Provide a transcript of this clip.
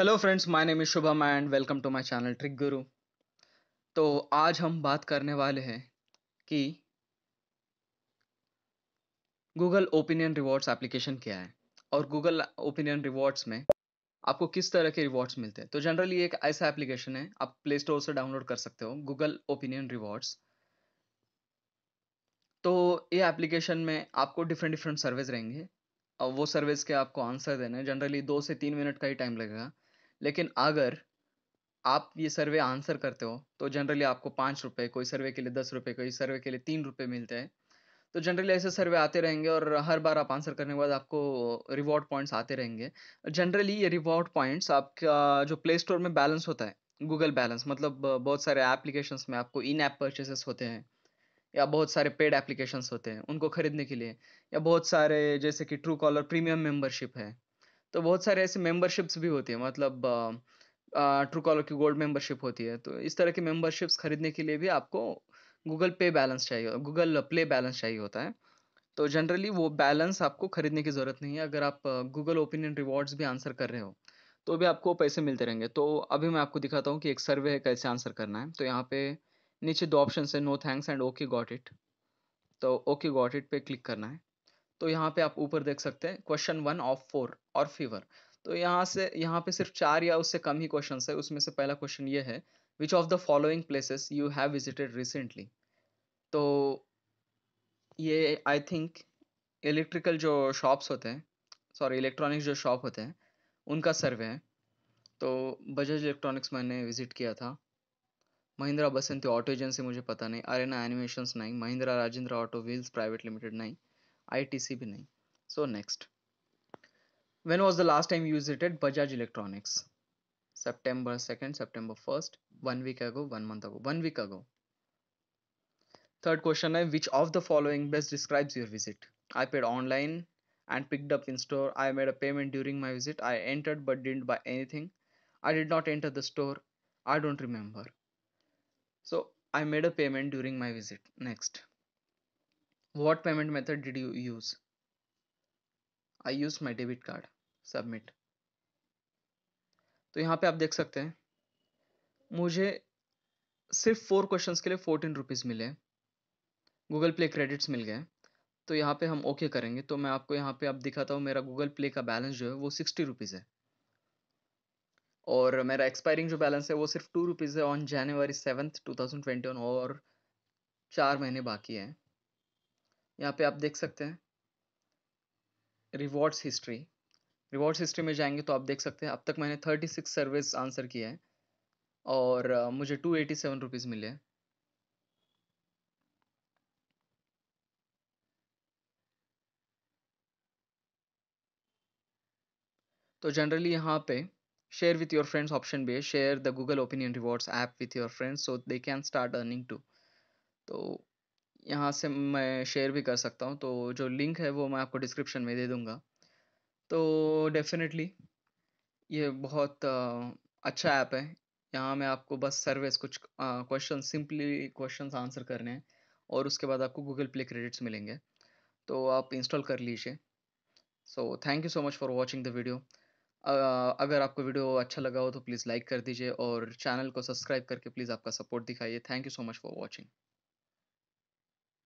Hello friends my name is Shubham and welcome to my channel Trick Guru तो आज हम बात करने वाले हैं कि गूगल ओपिनियन रिवॉर्ड्स एप्लीकेशन क्या है और गूगल ओपिनियन रिवॉर्ड्स में आपको किस तरह के रिवॉर्ड्स मिलते हैं तो जनरली एक ऐसा एप्लीकेशन है आप प्ले स्टोर से डाउनलोड कर सकते हो गूगल ओपिनियन रिवॉर्ड्स तो ये एप्लीकेशन में आपको डिफरेंट डिफरेंट सर्विस रहेंगे और वो सर्विस के आपको आंसर देने जनरली दो से तीन मिनट का ही टाइम लगेगा लेकिन अगर आप ये सर्वे आंसर करते हो तो जनरली आपको पाँच रुपये कोई सर्वे के लिए दस रुपये कोई सर्वे के लिए तीन रुपये मिलते हैं तो जनरली ऐसे सर्वे आते रहेंगे और हर बार आप आंसर करने के बाद आपको रिवॉर्ड पॉइंट्स आते रहेंगे जनरली ये रिवॉर्ड पॉइंट्स आपका जो प्ले स्टोर में बैलेंस होता है गूगल बैलेंस मतलब बहुत सारे एप्लीकेशंस में आपको इन ऐप परचेसेस होते हैं या बहुत सारे पेड एप्लीकेशंस होते हैं उनको खरीदने के लिए या बहुत सारे जैसे कि ट्रू कॉलर प्रीमियम मेंबरशिप है तो बहुत सारे ऐसे मेंबरशिप्स भी होती है मतलब ट्रू कॉलर की गोल्ड मेंबरशिप होती है तो इस तरह की मेंबरशिप्स खरीदने के लिए भी आपको गूगल पे बैलेंस चाहिए गूगल प्ले बैलेंस चाहिए होता है तो जनरली वो बैलेंस आपको खरीदने की ज़रूरत नहीं है अगर आप गूगल ओपिनियन रिवॉर्ड्स भी आंसर कर रहे हो तो भी आपको पैसे मिलते रहेंगे तो अभी मैं आपको दिखाता हूँ कि एक सर्वे है कैसे आंसर करना है तो यहाँ पे नीचे दो ऑप्शन है no thanks and okay got it तो ओके गॉट इट पे क्लिक करना है तो यहाँ पे आप ऊपर देख सकते हैं क्वेश्चन वन ऑफ फोर और फीवर तो यहाँ से यहाँ पे सिर्फ चार या उससे कम ही क्वेश्चन है उसमें से पहला क्वेश्चन ये है which of the following places you have visited recently तो ये आई थिंक इलेक्ट्रिकल जो शॉप्स होते हैं सॉरी इलेक्ट्रॉनिक्स जो शॉप होते हैं उनका सर्वे है तो बजाज इलेक्ट्रॉनिक्स मैंने विज़िट किया था महिंद्रा बसंती ऑटो एजेंसी मुझे पता नहीं अरेना एनिमेशंस नहीं Mahindra Rajendra auto wheels private limited नहीं ITC भी नहीं so next when was the last time you visited Bajaj Electronics September 2nd September 1st one week ago one month ago one week ago third question है which of the following best describes your visit I paid online and picked up in store I made a payment during my visit I entered but didn't buy anything I did not enter the store I don't remember so I made a payment during my visit next What payment method did you use? I used my debit card. Submit. तो यहाँ पे आप देख सकते हैं मुझे सिर्फ four questions के लिए फोर्टीन रुपीज़ मिले गूगल प्ले क्रेडिट्स मिल गए तो यहाँ पे हम ओके okay करेंगे तो मैं आपको यहाँ पे आप दिखाता हूँ मेरा गूगल प्ले का बैलेंस जो है वो सिक्सटी रुपीज़ है और मेरा एक्सपायरिंग जो बैलेंस है वो सिर्फ टू रुपीज़ है on January seventh two thousand twenty one और चार महीने बाकी हैं यहाँ पे आप देख सकते हैं रिवॉर्ड्स हिस्ट्री रिवॉर्ड्स हिस्ट्री में जाएंगे तो आप देख सकते हैं अब तक मैंने थर्टी सिक्स सर्विस आंसर किया है और मुझे टू एटी सेवन रुपीज़ मिले हैं तो जनरली यहाँ पे share with your friends option भी है share the Google Opinion Rewards app with your friends so they can start earning too तो यहाँ से मैं शेयर भी कर सकता हूँ तो जो लिंक है वो मैं आपको डिस्क्रिप्शन में दे दूँगा तो डेफिनेटली ये बहुत अच्छा ऐप है यहाँ में आपको बस सर्विस कुछ क्वेश्चन सिंपली क्वेश्चन आंसर करने हैं और उसके बाद आपको गूगल प्ले क्रेडिट्स मिलेंगे तो आप इंस्टॉल कर लीजिए so thank you so much for watching the video अगर आपको वीडियो अच्छा लगा हो तो प्लीज़ लाइक कर दीजिए और चैनल को सब्सक्राइब करके प्लीज़ आपका सपोर्ट दिखाइए thank you so much for watching